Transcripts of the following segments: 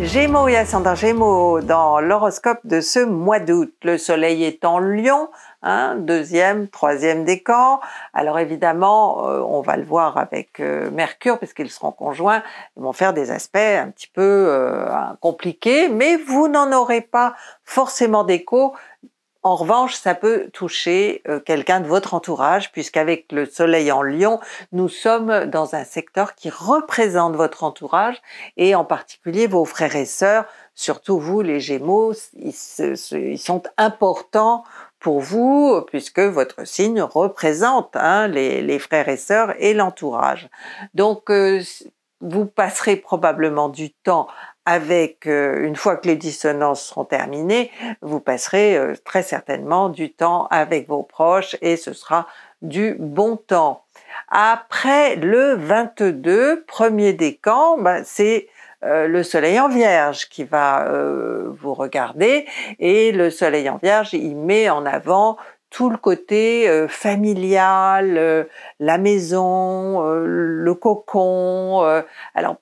Gémeaux et ascendant Gémeaux dans l'horoscope de ce mois d'août. Le soleil est en lion, hein, deuxième, troisième décan. Alors évidemment, euh, on va le voir avec Mercure, Mercure puisqu'ils seront conjoints. Ils vont faire des aspects un petit peu euh, compliqués, mais vous n'en aurez pas forcément d'écho en revanche, ça peut toucher euh, quelqu'un de votre entourage, avec le soleil en lion, nous sommes dans un secteur qui représente votre entourage, et en particulier vos frères et sœurs, surtout vous les Gémeaux, ils, sont importants pour vous, puisque votre signe représente hein, les, frères et sœurs et l'entourage. Donc, euh, vous passerez probablement du temps avec, euh, une fois que les dissonances seront terminées, vous passerez euh, très certainement du temps avec vos proches et ce sera du bon temps. Après le 22, premier décan, bah, c'est euh, le soleil en vierge qui va vous regarder et le soleil en vierge il met en avant tout le côté euh, familial, euh, la maison, euh, le cocon. alors,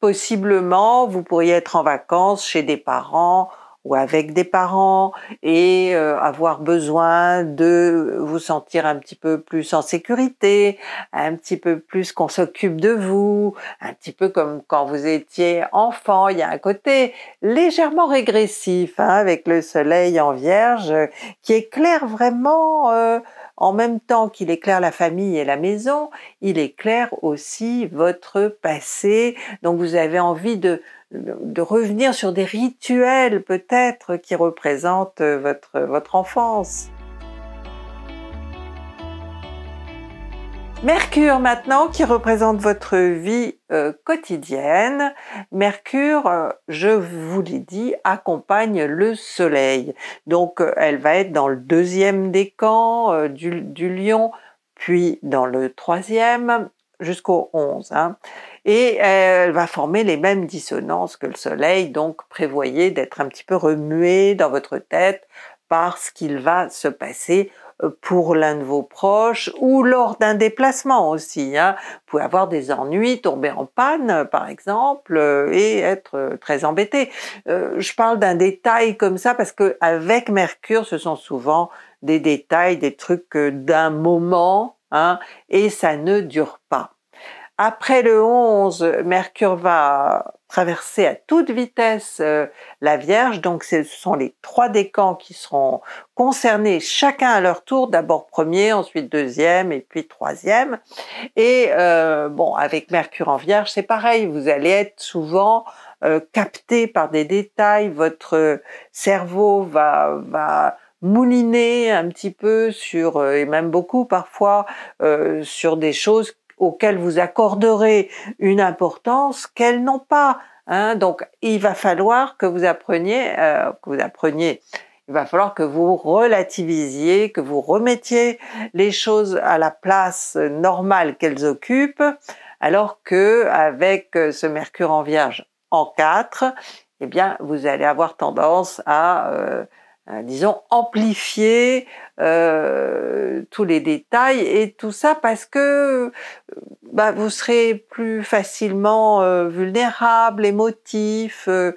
possiblement, vous pourriez être en vacances chez des parents ou avec des parents et euh, avoir besoin de vous sentir un petit peu plus en sécurité, un petit peu plus qu'on s'occupe de vous, un petit peu comme quand vous étiez enfant, il y a un côté légèrement régressif hein, avec le soleil en vierge qui éclaire vraiment euh, en même temps qu'il éclaire la famille et la maison, il éclaire aussi votre passé. Donc vous avez envie de, de revenir sur des rituels peut-être qui représentent euh, euh, votre, enfance. Mercure maintenant qui représente votre vie euh, quotidienne. Mercure, je vous l'ai dit, accompagne le Soleil. Donc elle va être dans le deuxième décan camps du lion, puis dans le troisième, jusqu'au 11. Hein. Et elle va former les mêmes dissonances que le Soleil, donc prévoyez d'être un petit peu remué dans votre tête par ce qu'il va se passer euh, pour l'un de vos proches ou lors d'un déplacement aussi. Hein. Vous pouvez avoir des ennuis, tomber en panne par exemple euh, et être euh, très embêté. je parle d'un détail comme ça parce que avec Mercure, ce sont souvent des détails, des trucs d'un moment Hein, et ça ne dure pas. Après le 11, Mercure va traverser à toute vitesse euh, la Vierge, donc ce sont les trois décans qui seront concernés chacun à leur tour, d'abord premier, ensuite deuxième et puis troisième. Et euh, bon, avec Mercure en Vierge, c'est pareil, vous allez être souvent euh, capté par des détails, votre cerveau va, va mouliner un petit peu sur, euh, et même beaucoup parfois, euh, sur des choses auxquelles vous accorderez une importance qu'elles n'ont pas. Hein. Donc il va falloir que vous appreniez, euh, que vous appreniez, il va falloir que vous relativisiez, que vous remettiez les choses à la place normale qu'elles occupent, alors que avec ce Mercure en Vierge en 4, eh bien vous allez avoir tendance à euh, disons, amplifier euh, tous les détails et tout ça parce que euh, bah, vous serez plus facilement vulnérable, émotif que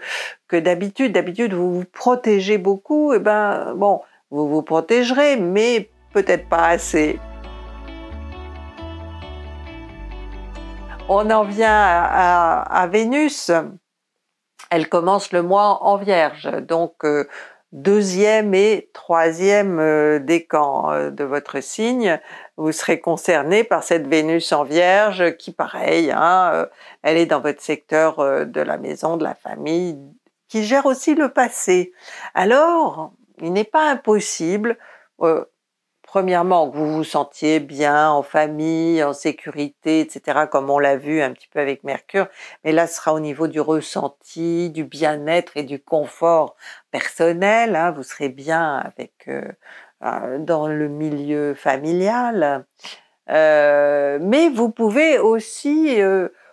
d'habitude. D'habitude, vous vous protégez beaucoup, et ben bon, vous vous protégerez, mais peut-être pas assez. On en vient à Vénus. Elle commence le mois en Vierge, donc deuxième et troisième euh, décan euh, de votre signe, vous serez concerné par cette Vénus en Vierge qui, pareil, hein, euh, elle est dans votre secteur de la maison, de la famille, qui gère aussi le passé. Alors, il n'est pas impossible, premièrement, que vous vous sentiez bien en famille, en sécurité, etc., comme on l'a vu un petit peu avec Mercure. Mais là, ce sera au niveau du ressenti, du bien-être et du confort personnel. Hein. Vous serez bien avec euh, euh, dans le milieu familial. Euh, mais vous pouvez aussi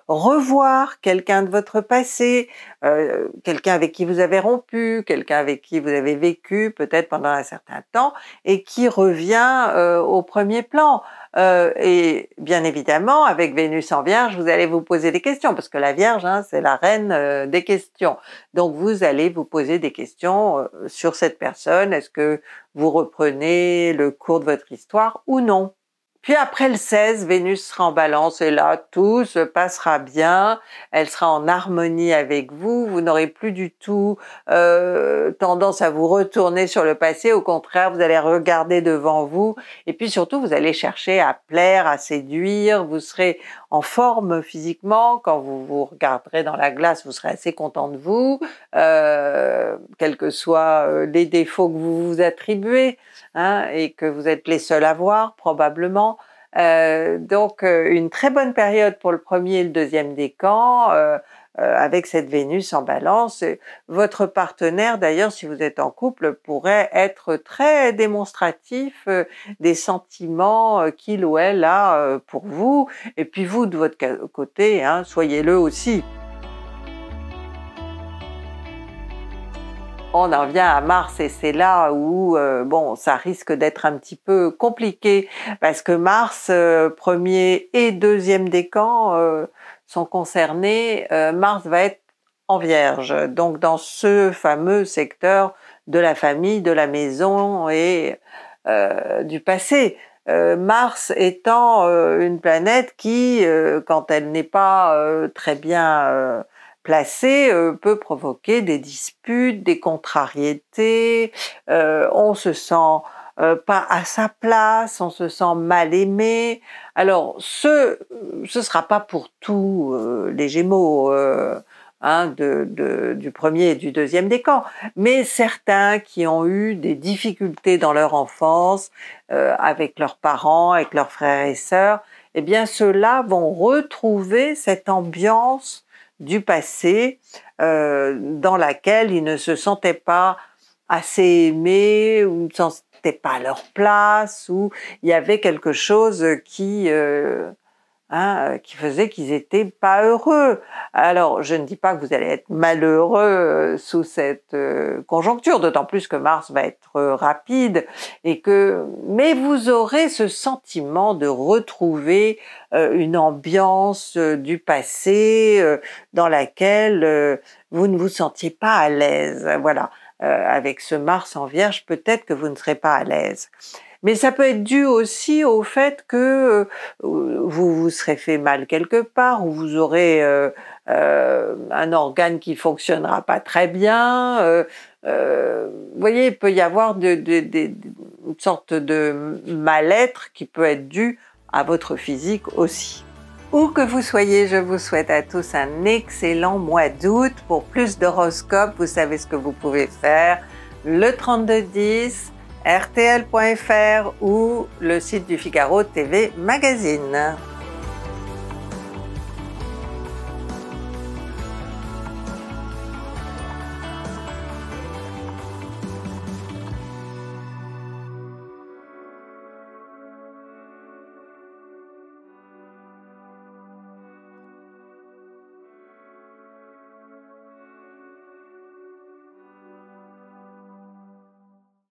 revoir quelqu'un de votre passé, euh, quelqu'un avec qui vous avez rompu, quelqu'un avec qui vous avez vécu peut-être pendant un certain temps et qui revient euh, au premier plan. Euh, et bien évidemment, avec Vénus en Vierge, vous allez vous poser des questions parce que la Vierge, hein, c'est la reine des questions. Donc vous allez vous poser des questions sur cette personne. Est-ce que vous reprenez le cours de votre histoire ou non puis après le 16, Vénus sera en balance et là, tout se passera bien, elle sera en harmonie avec vous, vous n'aurez plus du tout euh, tendance à vous retourner sur le passé, au contraire, vous allez regarder devant vous et puis surtout, vous allez chercher à plaire, à séduire, vous serez en forme physiquement. Quand vous vous regarderez dans la glace, vous serez assez content de vous, euh, quels que soient euh, les défauts que vous vous attribuez hein, et que vous êtes les seuls à voir probablement. Euh, donc euh, une très bonne période pour le premier et le deuxième décan. Euh, avec cette Vénus en balance. Votre partenaire, d'ailleurs, si vous êtes en couple, pourrait être très démonstratif euh, des sentiments euh, qu'il ou elle a pour vous. Et puis vous, de votre côté, hein, soyez-le aussi. on en vient à Mars et c'est là où bon, ça risque d'être un petit peu compliqué parce que Mars premier et deuxième décan sont concernés, euh, Mars va être en vierge, donc dans ce fameux secteur de la famille, de la maison et euh, du passé. Euh, Mars étant une planète qui, quand elle n'est pas très bien placée, peut provoquer des disputes, des contrariétés, on se sent euh, pas à sa place, on se sent mal aimé. Alors, ce ne sera pas pour tous euh, les Gémeaux. Euh, hein, de, de, du premier et du deuxième décan, mais certains qui ont eu des difficultés dans leur enfance avec leurs parents, avec leurs frères et sœurs, eh bien ceux-là vont retrouver cette ambiance du passé dans laquelle ils ne se sentaient pas assez aimés ou ne pas à leur place ou il y avait quelque chose qui, euh, hein, qui faisait qu'ils n'étaient pas heureux. Alors, je ne dis pas que vous allez être malheureux euh, sous cette euh, conjoncture, d'autant plus que Mars va être rapide et que, mais vous aurez ce sentiment de retrouver une ambiance du passé dans laquelle vous ne vous sentiez pas à l'aise. Voilà. Euh, avec ce Mars en Vierge, peut-être que vous ne serez pas à l'aise. Mais ça peut être dû aussi au fait que euh, vous vous serez fait mal quelque part, ou vous aurez euh, un organe qui fonctionnera pas très bien. vous voyez, il peut y avoir de, de, de, une sorte de mal-être qui peut être dû à votre physique aussi. Où que vous soyez, je vous souhaite à tous un excellent mois d'août. Pour plus d'horoscopes, vous savez ce que vous pouvez faire. Le 3210, rtl.fr ou le site du Figaro TV Magazine.